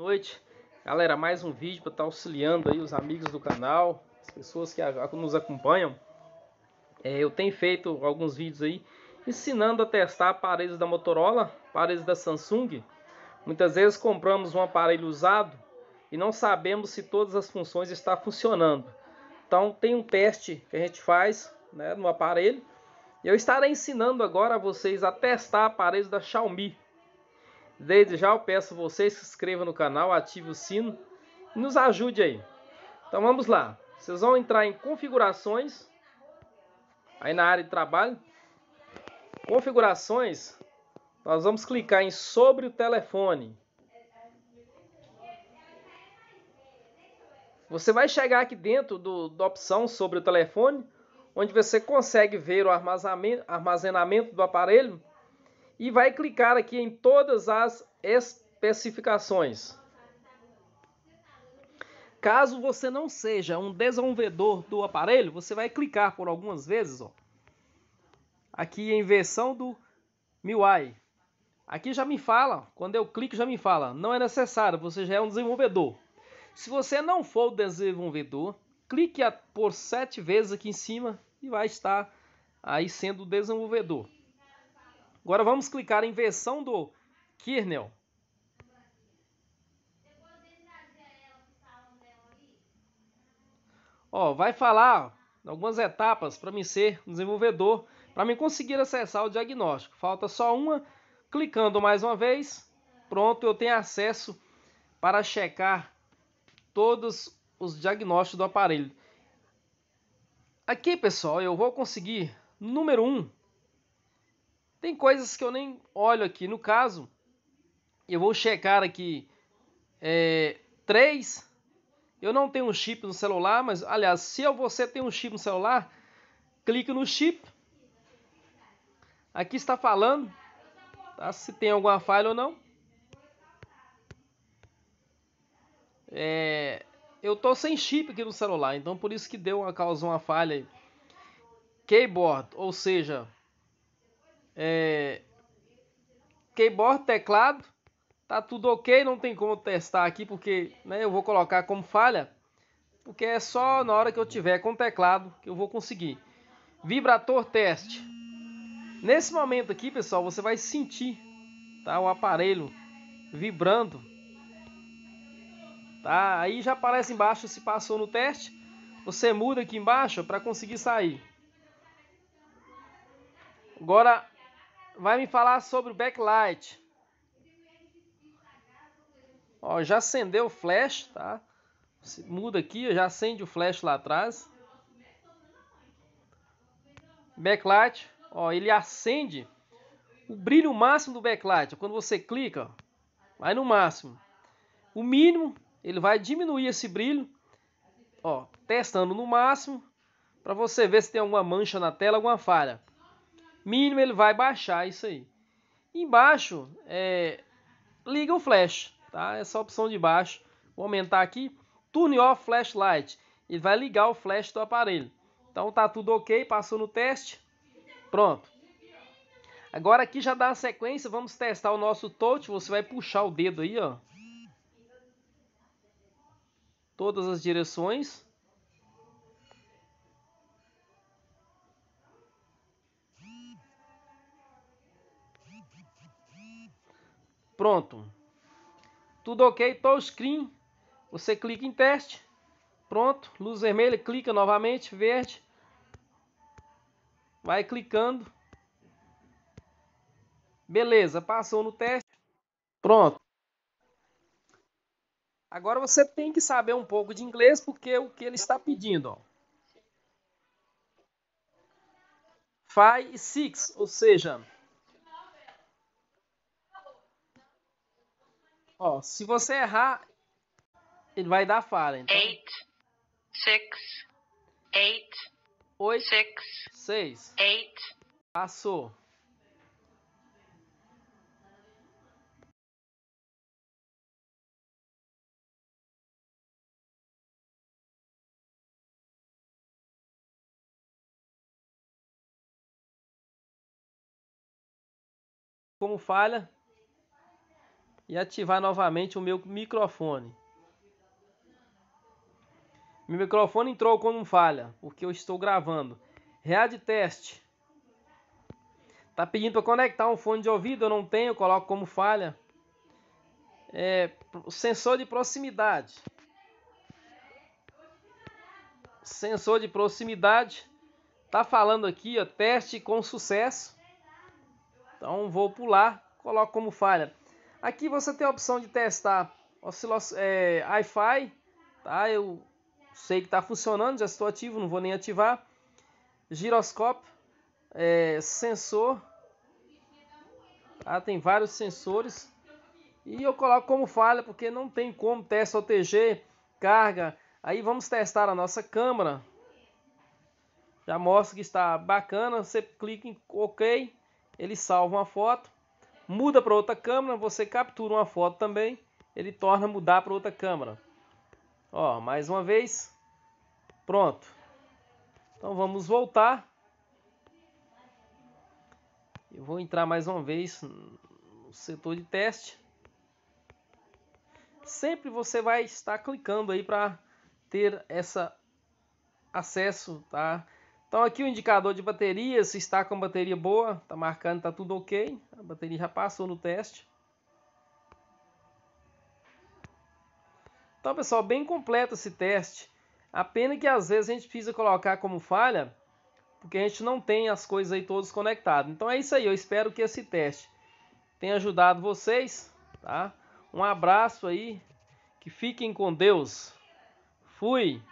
noite. Galera, mais um vídeo para estar tá auxiliando aí os amigos do canal, as pessoas que nos acompanham. É, eu tenho feito alguns vídeos aí ensinando a testar aparelhos da Motorola, aparelhos da Samsung. Muitas vezes compramos um aparelho usado e não sabemos se todas as funções estão funcionando. Então tem um teste que a gente faz né, no aparelho. Eu estarei ensinando agora a vocês a testar aparelhos da Xiaomi, Desde já eu peço vocês que se inscrevam no canal, ative o sino e nos ajude aí. Então vamos lá. Vocês vão entrar em configurações, aí na área de trabalho. Configurações, nós vamos clicar em sobre o telefone. Você vai chegar aqui dentro do, da opção sobre o telefone, onde você consegue ver o armazenamento, armazenamento do aparelho e vai clicar aqui em todas as especificações. Caso você não seja um desenvolvedor do aparelho, você vai clicar por algumas vezes, ó. Aqui em versão do MIUI. Aqui já me fala, quando eu clico já me fala, não é necessário, você já é um desenvolvedor. Se você não for desenvolvedor, clique por sete vezes aqui em cima e vai estar aí sendo desenvolvedor. Agora vamos clicar em versão do kernel. Ó, vai falar algumas etapas para me ser um desenvolvedor, para me conseguir acessar o diagnóstico. Falta só uma. Clicando mais uma vez, pronto, eu tenho acesso para checar todos os diagnósticos do aparelho. Aqui, pessoal, eu vou conseguir, número 1, um, tem coisas que eu nem olho aqui. No caso, eu vou checar aqui é, três. Eu não tenho um chip no celular, mas aliás, se você tem um chip no celular, clique no chip. Aqui está falando tá? se tem alguma falha ou não. É, eu tô sem chip aqui no celular, então por isso que deu uma causa uma falha. Keyboard, ou seja, é, keyboard, teclado, tá tudo ok, não tem como testar aqui porque né, eu vou colocar como falha, porque é só na hora que eu tiver com o teclado que eu vou conseguir. Vibrator teste. Nesse momento aqui, pessoal, você vai sentir tá, o aparelho vibrando. Tá? Aí já aparece embaixo se passou no teste. Você muda aqui embaixo para conseguir sair. Agora vai me falar sobre o backlight. Ó, já acendeu o flash, tá? Muda aqui, já acende o flash lá atrás. Backlight, ó, ele acende o brilho máximo do backlight. Quando você clica, vai no máximo. O mínimo, ele vai diminuir esse brilho. Ó, testando no máximo para você ver se tem alguma mancha na tela, alguma falha mínimo ele vai baixar isso aí. Embaixo, é, liga o flash, tá? Essa opção de baixo, vou aumentar aqui, turn off flashlight. Ele vai ligar o flash do aparelho. Então tá tudo ok, passou no teste, pronto. Agora aqui já dá a sequência, vamos testar o nosso touch, você vai puxar o dedo aí, ó. Todas as direções. Pronto. Tudo ok, screen Você clica em teste. Pronto, luz vermelha, clica novamente, verde. Vai clicando. Beleza, passou no teste. Pronto. Agora você tem que saber um pouco de inglês porque é o que ele está pedindo, ó. Five e six, ou seja, Ó, se você errar, ele vai dar falha. Então. 8, 6, 8, 8, 6, 6. 8. Passou. Como falha? e ativar novamente o meu microfone. Meu microfone entrou como falha, porque eu estou gravando. Read teste. Tá pedindo para conectar um fone de ouvido, eu não tenho, eu coloco como falha. É, sensor de proximidade. Sensor de proximidade. Tá falando aqui, ó, teste com sucesso. Então vou pular, coloco como falha. Aqui você tem a opção de testar é, Wi-Fi, tá? Eu sei que está funcionando, já estou ativo, não vou nem ativar. Giroscópio, é, sensor, tá? Tem vários sensores e eu coloco como falha porque não tem como testar OTG, carga. Aí vamos testar a nossa câmera. Já mostra que está bacana, você clica em OK, ele salva uma foto muda para outra câmera, você captura uma foto também, ele torna mudar para outra câmera. Ó, mais uma vez. Pronto. Então vamos voltar. Eu vou entrar mais uma vez no setor de teste. Sempre você vai estar clicando aí para ter essa acesso, tá? Então aqui o indicador de bateria, se está com bateria boa, tá marcando, tá tudo ok bateria já passou no teste. Então, pessoal, bem completo esse teste. A pena que às vezes a gente precisa colocar como falha, porque a gente não tem as coisas aí todas conectadas. Então é isso aí, eu espero que esse teste tenha ajudado vocês, tá? Um abraço aí, que fiquem com Deus. Fui!